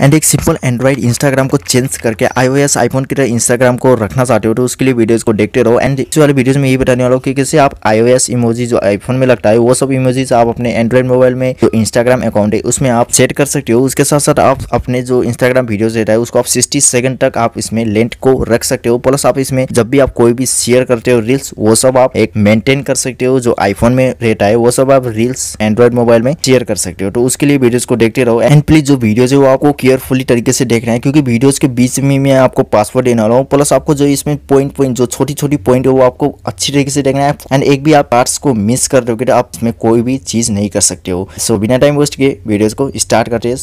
and एक simple Android Instagram को change करके आईओएस आईफोन की तरह इंस्टाग्राम को रखना चाहते हो तो उसके लिए वीडियोस को देखते रहो एंड इस वाले वीडियोस में यही बताने वाला हूँ कि कैसे आप आईओएस इमोजी जो आईफोन में लगता है वो सब इमोजीज आप अपने एंड्रॉइड मोबाइल में जो इंस्टाग्राम अकाउंट है उसमें आप सेट कर सकते हो उसके साथ साथ आप अपने जो इंस्टाग्राम वीडियोज रहता है उसको आप सिक्सटी सेकंड तक आप इसमें लेंथ को रख सकते हो प्लस आप इसमें जब भी आप कोई भी शेयर करते हो रील्स वो सब आप एक मेंटेन कर सकते हो जो आईफोन में रहता है वो सब आप रील्स एंड्रॉइड मोबाइल में शेयर कर सकते हो तो उसके लिए वीडियोज को देखते रहो एंड प्लीज जो वीडियोज है वो आपको केयरफुली तरीके से देख रहे हैं क्योंकि वीडियोज़ के बीच में मैं आपको पासवर्ड देने वाला हूँ प्लस आपको जो इसमें पॉइंट पॉइंट जो छोटी छोटी पॉइंट है वो आपको अच्छी तरीके से देखना है एंड एक भी आप पार्ट्स को मिस कर दोगे तो आप इसमें कोई भी चीज़ नहीं कर सकते हो सो बिना टाइम वेस्ट किए वीडियोज़ को स्टार्ट करते हैं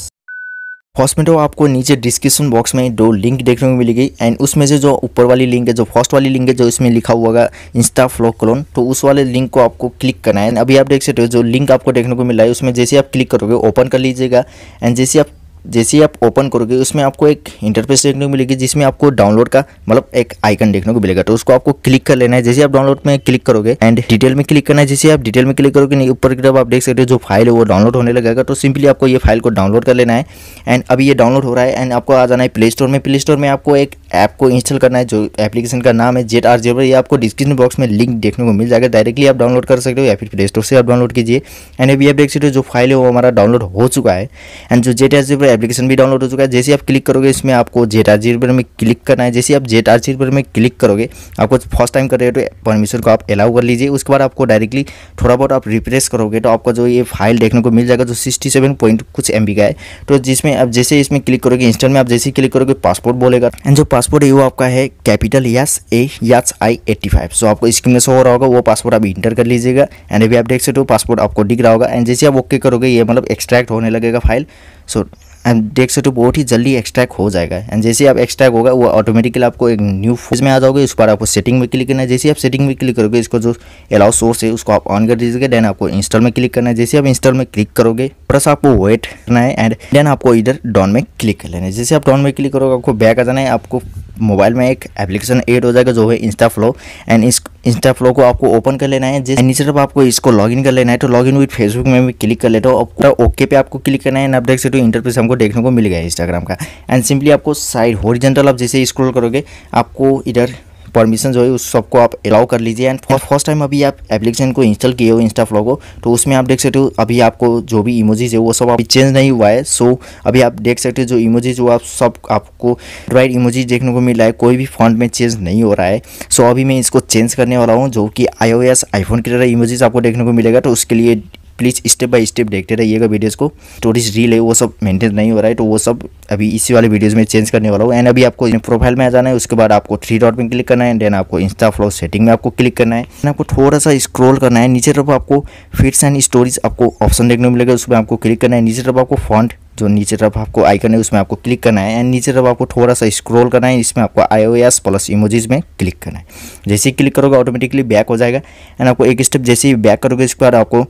फर्स्ट में तो आपको नीचे डिस्क्रिप्शन बॉक्स में दो लिंक देखने को मिलेगी एंड उसमें से जो ऊपर वाली लिंक है जो फर्स्ट वाली लिंक है जो इसमें लिखा हुआ है इंस्टा फ्लॉक क्लोन तो उस वाले लिंक को आपको क्लिक करना है एंड अभी आप देख सकते हो जो लिंक आपको देखने को मिला है उसमें जैसे आप क्लिक करोगे ओपन कर लीजिएगा एंड जैसे आप जैसे ही आप ओपन करोगे उसमें आपको एक इंटरफेस देखने को मिलेगी जिसमें आपको डाउनलोड का मतलब एक आइकन देखने को मिलेगा तो उसको आपको क्लिक कर लेना है जैसे आप डाउनलोड में क्लिक करोगे एंड डिटेल में क्लिक करना है जैसे आप डिटेल में क्लिक करोगे ऊपर की तरफ आप देख सकते हो जो फाइल है वो डाउनलोड होने लगेगा तो सिंपली आपको ये फाइल को डाउनलोड कर लेना है एंड अभी ये डाउनलोड हो रहा है एंड आपको आ जाना है प्ले स्टोर में प्ले स्टोर में आपको एक ऐप को इंस्टॉल करना है जो एप्लीकेशन का नाम है जेट आर जेबर ये आपको डिस्क्रिप्शन बॉक्स में लिंक देखने को मिल जाएगा डायरेक्टली आप डाउनलोड कर सकते हो या फिर प्ले स्टोर से आप डाउनलोड कीजिए एंड अभी आप देख सकते हो जो फाइल है वो हमारा डाउनलोड हो चुका है एंड जो जेट आर जेबर एप्लीकेशन भी डाउनलोड हो चुका है जैसे आप क्लिक करोगे इसमें आपको जेट आर जेबर में क्लिक करना है जैसे आप जेट आर जेबर में क्लिक करोगे आपको फर्स्ट टाइम कर रहे हो तो परमिशन को आप अलाउ कर लीजिए उसके बाद आपको डायरेक्टली थोड़ा बहुत आप रिप्रेस करोगे तो आपका जो ये फाइल देखने को मिल जाएगा जो सिक्सटी सेवन पॉइंट कुछ एम का है तो जिसमें आप जैसे इसमें क्लिक करोगे इंस्टेंट में आप जैसे क्लिक करोगे पासपोर्ट बोलेगा एंड जो पासपोर्ट है वो आपका है कैपिटल यास A yes I eighty five so आपको स्क्रीन में शो हो रहा होगा वो पासपोर्ट आप इंटर कर लीजिएगा एंड अभी आप देख सकते हो पासपोर्ट आपको दिख रहा होगा एंड जैसे आप ओके करोगे ये मतलब एक्सट्रैक्ट होने लगेगा फाइल सो एंड देख सकते हो बहुत ही जल्दी एक्सट्रैक्ट हो जाएगा एंड जैसे आप एक्सट्रैक्ट होगा वो ऑटोमेटिकली आपको एक न्यू फेज में आ जाओगे उस पर आपको सेटिंग में क्लिक करना है जैसे आप सेटिंग में क्लिक करोगे इसको जो अलाउ सोर्स है उसको आप ऑन कर दीजिएगा देन आपको इंस्टॉल में क्लिक करना है जैसे आप इंस्टॉल में क्लिक करोगे प्लस आपको वेट करना है एंड देन आपको इधर डॉन में क्लिक कर लेना है जैसे आप डॉन में क्लिक करोगे आपको बैक आ जाना है आपको मोबाइल में एक एप्लीकेशन ऐड हो जाएगा जो है इंस्टा फ्लो एंड इस इंस्टा फ्लो को आपको ओपन कर लेना है जिस नीचे तरफ आपको इसको लॉगिन कर लेना है तो लॉगिन विद फेसबुक में भी क्लिक कर लेते हो और ओके पे आपको क्लिक करना है एंड आप देख सकते हो इंटरफेस हमको देखने को मिल गया इंस्टाग्राम का एंड सिंपली आपको साइड होरिजेंटल आप जैसे स्क्रॉल करोगे आपको इधर परमिशन जो है उस सबको आप अलाउ कर लीजिए एंड फर्स्ट टाइम अभी आप एप्लीकेशन को इंस्टॉल किए हो इंस्टा फ्लो को तो उसमें आप देख सकते हो अभी आपको जो भी इमोजीज है वो सब अभी चेंज नहीं हुआ है सो अभी आप देख सकते हो जो इमोजीज वो आप सब आपको राइट इमोजीज देखने को मिल रहा है कोई भी फॉन्ट में चेंज नहीं हो रहा है सो अभी मैं इसको चेंज करने वाला हूँ जो कि आई ओ आईफोन की तरह इमोजीज आपको देखने को मिलेगा तो उसके लिए प्लीज़ स्टेप बाय स्टेप देखते रहिएगा वीडियोज़ को स्टोरीज रील है वो सब मेंटेन नहीं हो रहा है तो वो सब अभी इसी वाले वीडियोज़ में चेंज करने वाला हूँ एंड अभी आपको प्रोफाइल में आ जाना है उसके बाद आपको थ्री डॉट में क्लिक करना है देन आपको इंस्टा फ्लो सेटिंग में आपको क्लिक करना है आपको थोड़ा सा स्क्रोल करना है नीचे तरफ आपको फिट्स एंड स्टोरीज आपको ऑप्शन देखने को मिलेगा उसमें आपको क्लिक करना है नीचे तरफ आपको फॉन्ट जो नीचे तरफ आपको आइकन है उसमें आपको क्लिक करना है एंड नीचे तरफ आपको थोड़ा सा स्क्रॉल करना है इसमें आपको I O S plus emojis में क्लिक करना है जैसे ही क्लिक करोगे ऑटोमेटिकली बैक हो जाएगा एंड आपको एक स्टेप जैसे ही बैक करोगे इसके बाद आपको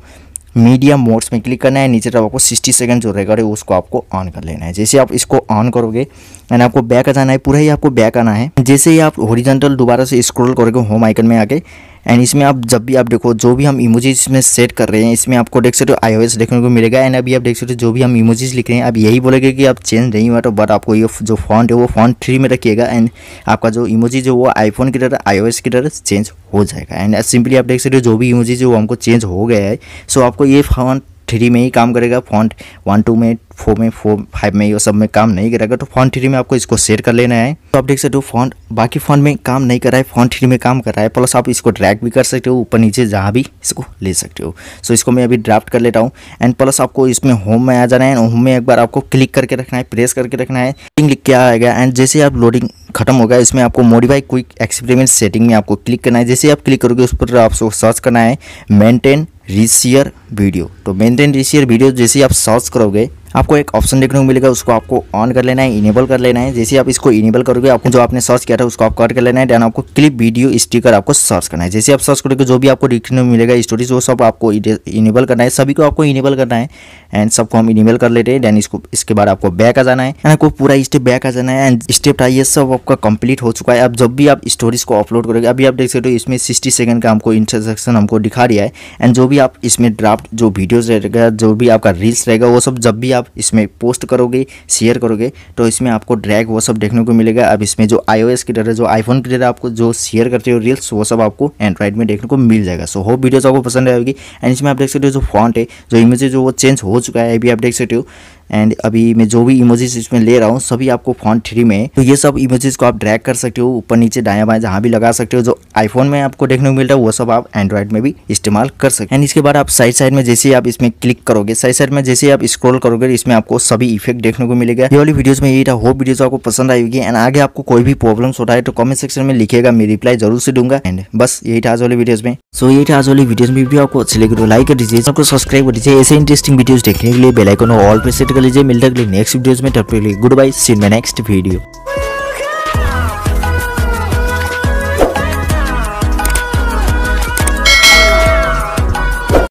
मीडिया मोड्स में क्लिक करना है नीचे तरफ आपको 60 सेकंड जो रहेगा उसको आपको ऑन कर लेना है जैसे आप इसको ऑन करोगे एंड आपको बैक आ जाना है पूरा ही आपको बैक आना है जैसे ही आप ओरिजेंटल दोबारा से स्क्रॉल करोगे होम आइकन में आके एंड इसमें आप जब भी आप देखो जो भी हम इमोजीज इसमें सेट कर रहे हैं इसमें आपको देख सकते हो आई देखने को मिलेगा एंड अभी आप देख सकते हो जो भी हम इमोजीज लिख रहे हैं अब यही बोलेंगे कि आप चेंज नहीं हुआ तो बट आपको ये जो फॉन्ट है वो फॉन्ट थ्री में रखिएगा एंड आपका जो इमोजीज है वो आईफोन की तरह आई की तरह चेंज हो जाएगा एंड सिंपली आप देख सकते हो जो भी इमोजीज है वो हमको चेंज हो गया है सो आपको ये फॉन्ट थ्री में ही काम करेगा फॉन्ट वन टू में फोर में फोर फाइव में ये सब में काम नहीं करेगा तो फॉन्ट थ्री में आपको इसको सेट कर लेना है तो आप देख सकते हो फॉन्ट बाकी फॉन्ट में काम नहीं कर रहा है फॉन्ट थ्री में काम कर रहा है प्लस आप इसको ड्रैग भी कर सकते हो ऊपर नीचे जहाँ भी इसको ले सकते हो सो इसको मैं अभी ड्राफ्ट कर लेता हूँ एंड प्लस आपको इसमें होम में आ जाना है होम में एक बार आपको क्लिक करके रखना है प्रेस करके रखना है लिंक लिख के आएगा एंड जैसे आप लोडिंग खत्म होगा इसमें आपको मॉडिफाई क्विक एक्सपेरिमेंट सेटिंग में आपको क्लिक करना है जैसे आप क्लिक करोगे उस पर आपको सर्च करना है मेंटेन रिसियर वीडियो तो मेंटेन रिसियर वीडियो जैसे आप सर्च करोगे आपको एक ऑप्शन देखने को मिलेगा उसको आपको ऑन कर लेना है इनेबल कर लेना है जैसे आप इसको इनेबल करोगे आपको जो आपने सर्च किया था उसको आप कर लेना है देन आपको क्लिप वीडियो स्टिकर आपको सर्च करना है जैसे आप सर्च करोगे जो भी आपको देखने को मिलेगा स्टोरीज वो सब आपको इनेबल करना है सभी को आपको इनेबल करना है एंड सबको हम इनेबल कर लेते हैं देन इसको इसके बाद आपको बैक आ जाना है एंड आपको पूरा स्टेप बैक आ जाना है एंड स्टेप था ये सब आपका कंप्लीट हो चुका है अब जब भी आप स्टोरीज को अपलोड करोगे अभी आप देख सकते हो इसमें सिक्सटी सेकंड का हमको इंटरसेक्शन हमको दिखा दिया है एंड जो भी आप इसमें ड्राफ्ट जो वीडियोज रहेगा जो भी आपका रील्स रहेगा वो सब जब भी आप आप इसमें पोस्ट करोगे शेयर करोगे तो इसमें आपको ड्रैग वो सब देखने को मिलेगा अब इसमें जो आई की तरह जो आईफोन की तरह आपको जो शेयर करते हो रील्स वो सब आपको एंड्रॉइड में देखने को मिल जाएगा सो होप वीडियोज आपको पसंद आएगी एंड इसमें आप देख सकते हो जो फॉन्ट है जो इमेज है जो वो चेंज हो चुका है अभी आप देख सकते हो एंड अभी मैं जो भी इमोजेस इसमें ले रहा हूँ सभी आपको फोन थ्री में तो ये सब इमोजेस को आप ड्रैग कर सकते हो ऊपर नीचे दाया बाएं जहाँ भी लगा सकते हो जो आईफोन में आपको देखने को मिल रहा है वो सब आप एंड्रॉइड में भी इस्तेमाल कर सकते हैं एंड इसके बाद आप साइड साइड में जैसे आप इसमें क्लिक करोगे साइड साइड में जैसे आप स्क्रॉल करोगे इसमें आपको सभी इफेक्ट देखने को मिलेगा ये वाली वीडियोज में यही था होप वीडियो आपको पसंद आएगी एंड आगे आपको कोई भी प्रॉब्लम होता है तो कमेंट सेक्शन में लिखेगा मैं रिप्लाई जरूर से दूंगा एंड बस यही था आज वाली वीडियोज में सो यही था आज वाली वीडियो में भी आपको अच्छी लगे तो लाइक कर दीजिए सबको सब्सक्राइब कर दीजिए ऐसे इंटरेस्टिंग वीडियोज देखने के लिए बेलाइकन ऑल पर सेट कर लीजिए मिलते अगले नेक्स्ट वीडियोज में तब तक गुड बाई सीन में नेक्स्ट वीडियो